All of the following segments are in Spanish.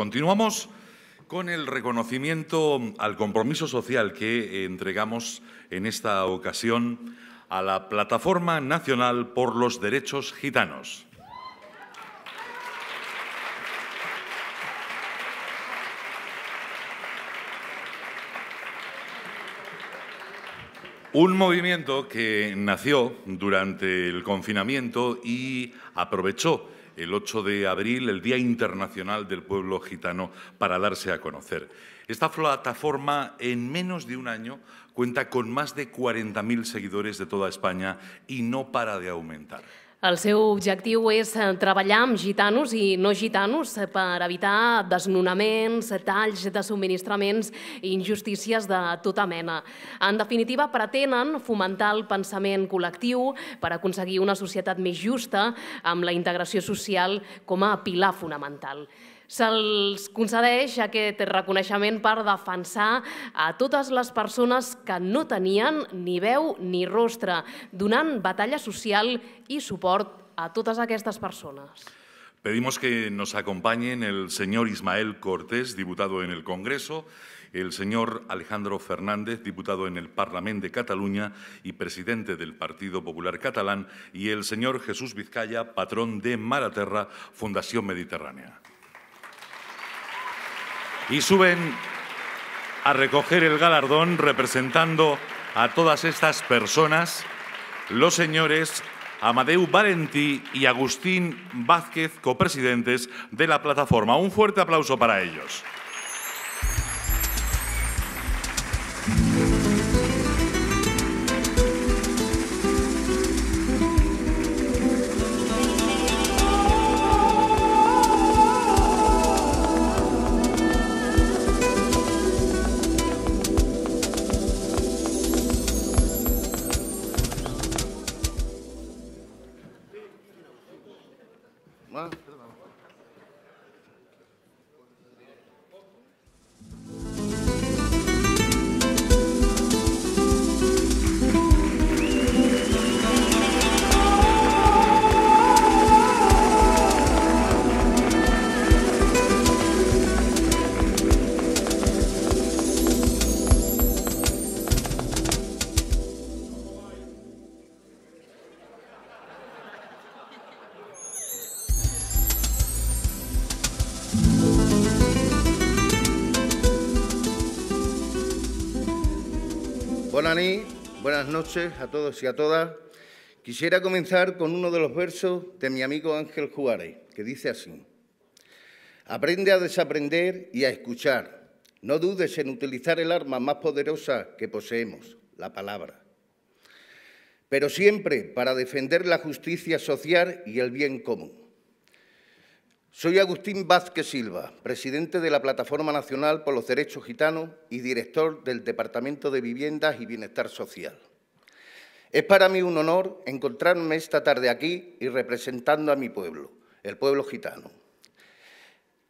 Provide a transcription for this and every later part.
Continuamos con el reconocimiento al compromiso social que entregamos en esta ocasión a la Plataforma Nacional por los Derechos Gitanos. Un movimiento que nació durante el confinamiento y aprovechó el 8 de abril, el Día Internacional del Pueblo Gitano, para darse a conocer. Esta plataforma, en menos de un año, cuenta con más de 40.000 seguidores de toda España y no para de aumentar. El seu objectiu és eh, treballar amb gitanos i no gitanos eh, per evitar desnonaments, talls de subministraments i injustícies de tota mena. En definitiva, pretenen fomentar el pensament col·lectiu per aconseguir una societat més justa amb la integració social com a pilar fonamental. Se'ls concedeix aquest reconeixement per defensar a totes les persones que no tenien ni veu ni rostre, donant batalla social i suport a totes aquestes persones. Pedimos que nos acompañen el señor Ismael Cortés, diputado en el Congreso, el señor Alejandro Fernández, diputado en el Parlamento de Cataluña y presidente del Partido Popular Catalán, y el señor Jesús Vizcaya, patrón de Maraterra, Fundación Mediterránea. y suben a recoger el galardón representando a todas estas personas los señores Amadeu Valentí y Agustín Vázquez, copresidentes de la plataforma. Un fuerte aplauso para ellos. Voilà. Buenas, noches a todos y a todas. Quisiera comenzar con uno de los versos de mi amigo Ángel Juárez, que dice así. Aprende a desaprender y a escuchar. No dudes en utilizar el arma más poderosa que poseemos, la palabra. Pero siempre para defender la justicia social y el bien común. Soy Agustín Vázquez Silva, presidente de la Plataforma Nacional por los Derechos Gitanos y director del Departamento de Viviendas y Bienestar Social. Es para mí un honor encontrarme esta tarde aquí y representando a mi pueblo, el pueblo gitano.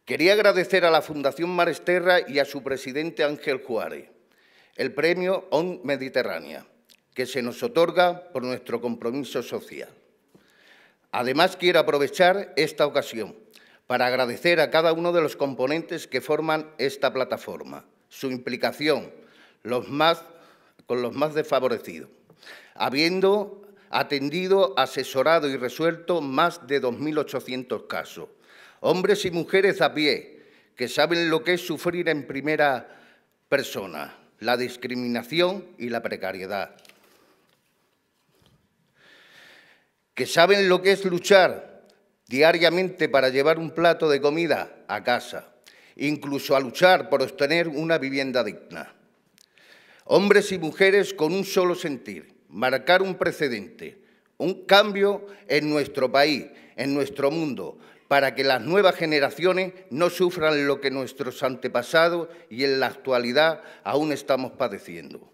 Quería agradecer a la Fundación Maresterra y a su presidente Ángel Juárez el premio ON Mediterránea, que se nos otorga por nuestro compromiso social. Además, quiero aprovechar esta ocasión para agradecer a cada uno de los componentes que forman esta plataforma, su implicación los más, con los más desfavorecidos, habiendo atendido, asesorado y resuelto más de 2.800 casos. Hombres y mujeres a pie que saben lo que es sufrir en primera persona, la discriminación y la precariedad. Que saben lo que es luchar diariamente para llevar un plato de comida a casa, incluso a luchar por obtener una vivienda digna. Hombres y mujeres con un solo sentir, marcar un precedente, un cambio en nuestro país, en nuestro mundo, para que las nuevas generaciones no sufran lo que nuestros antepasados y en la actualidad aún estamos padeciendo.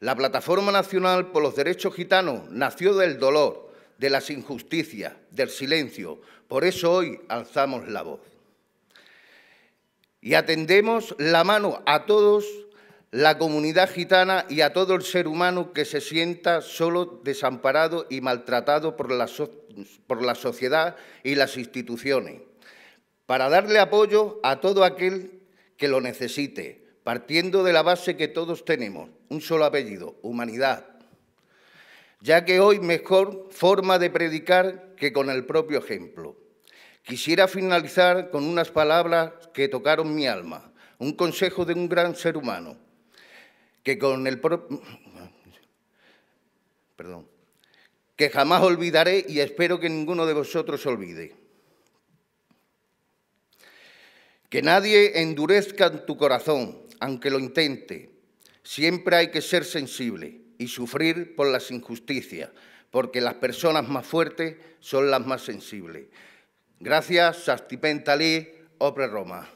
La Plataforma Nacional por los Derechos Gitanos nació del dolor, de las injusticias, del silencio. Por eso hoy alzamos la voz. Y atendemos la mano a todos, la comunidad gitana y a todo el ser humano que se sienta solo, desamparado y maltratado por la, por la sociedad y las instituciones, para darle apoyo a todo aquel que lo necesite, partiendo de la base que todos tenemos, un solo apellido, humanidad, ya que hoy mejor forma de predicar que con el propio ejemplo. Quisiera finalizar con unas palabras que tocaron mi alma, un consejo de un gran ser humano, que con el Perdón. Que jamás olvidaré y espero que ninguno de vosotros olvide. Que nadie endurezca tu corazón, aunque lo intente. Siempre hay que ser sensible y sufrir por las injusticias, porque las personas más fuertes son las más sensibles. Gracias, Sastipentali, Opre Roma.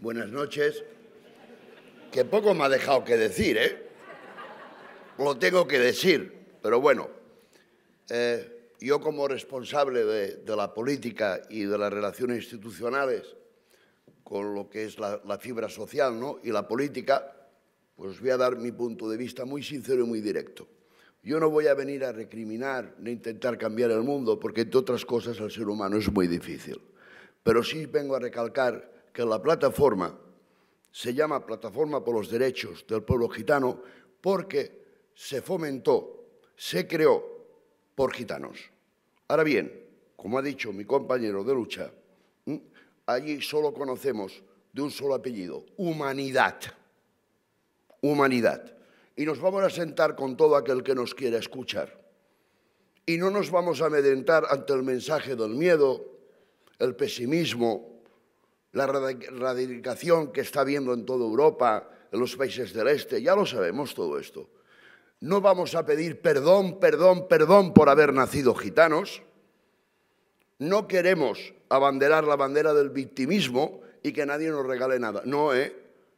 Buenas noches que poco me ha dejado que decir, ¿eh? Lo tengo que decir, pero bueno, eh, yo como responsable de, la política y de las relaciones institucionales con lo que es la, fibra social ¿no? y la política, pues voy a dar mi punto de vista muy sincero y muy directo. Yo no voy a venir a recriminar ni intentar cambiar el mundo, porque entre otras cosas al ser humano es muy difícil. Pero sí vengo a recalcar que la plataforma se llama Plataforma por los Derechos del Pueblo Gitano porque se fomentó, se creó por gitanos. Ahora bien, como ha dicho mi compañero de lucha, allí solo conocemos de un solo apellido, humanidad. Humanidad. Y nos vamos a sentar con todo aquel que nos quiera escuchar. Y no nos vamos a amedrentar ante el mensaje del miedo, el pesimismo, la radicación que está habiendo en toda Europa, en los países del este, ya lo sabemos todo esto. No vamos a pedir perdón, perdón, perdón por haber nacido gitanos. No queremos abanderar la bandera del victimismo y que nadie nos regale nada. No, ¿eh?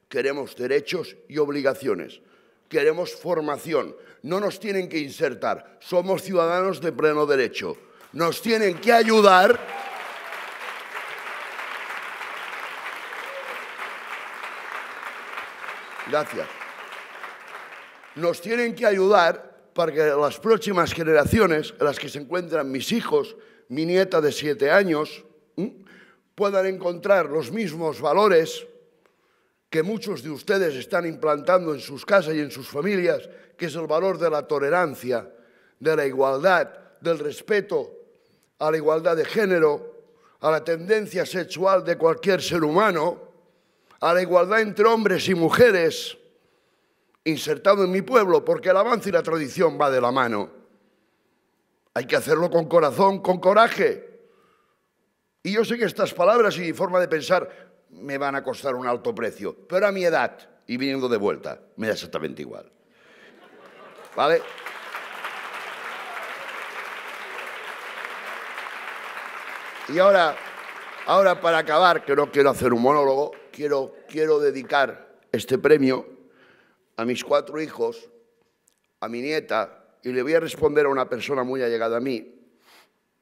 Queremos derechos y obligaciones. Queremos formación. No nos tienen que insertar. Somos ciudadanos de pleno derecho. Nos tienen que ayudar Gracias. Nos tienen que ayudar para que las próximas generaciones, las que se encuentran mis hijos, mi nieta de siete años, puedan encontrar los mismos valores que muchos de ustedes están implantando en sus casas y en sus familias, que es el valor de la tolerancia, de la igualdad, del respeto a la igualdad de género, a la tendencia sexual de cualquier ser humano, a la igualdad entre hombres y mujeres insertado en mi pueblo, porque el avance y la tradición va de la mano. Hay que hacerlo con corazón, con coraje. Y yo sé que estas palabras y mi forma de pensar me van a costar un alto precio, pero a mi edad y viniendo de vuelta, me da exactamente igual. ¿Vale? Y ahora, ahora para acabar, que no quiero hacer un monólogo, quiero, dedicar este premio a mis cuatro hijos, a mi nieta, y le voy a responder a una persona muy allegada a mí,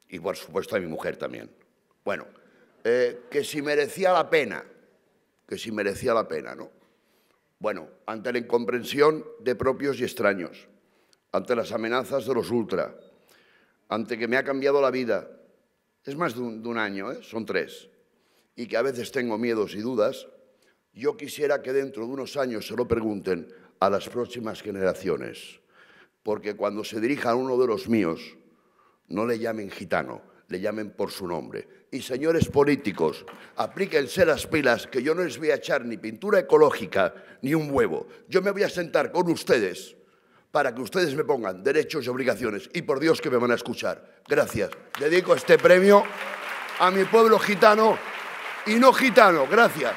y por supuesto a mi mujer también. Bueno, eh, que si merecía la pena, que si merecía la pena, ¿no? Bueno, ante la incomprensión de propios y extraños, ante las amenazas de los ultra, ante que me ha cambiado la vida. Es más de un, año, ¿eh? son tres y que a veces tengo miedos y dudas, yo quisiera que dentro de unos años se lo pregunten a las próximas generaciones, porque cuando se dirija a uno de los míos, no le llamen gitano, le llamen por su nombre. Y señores políticos, aplíquense las pilas, que yo no les voy a echar ni pintura ecológica ni un huevo. Yo me voy a sentar con ustedes para que ustedes me pongan derechos y obligaciones. Y por Dios que me van a escuchar. Gracias. Dedico este premio a mi pueblo gitano y no gitano. Gracias.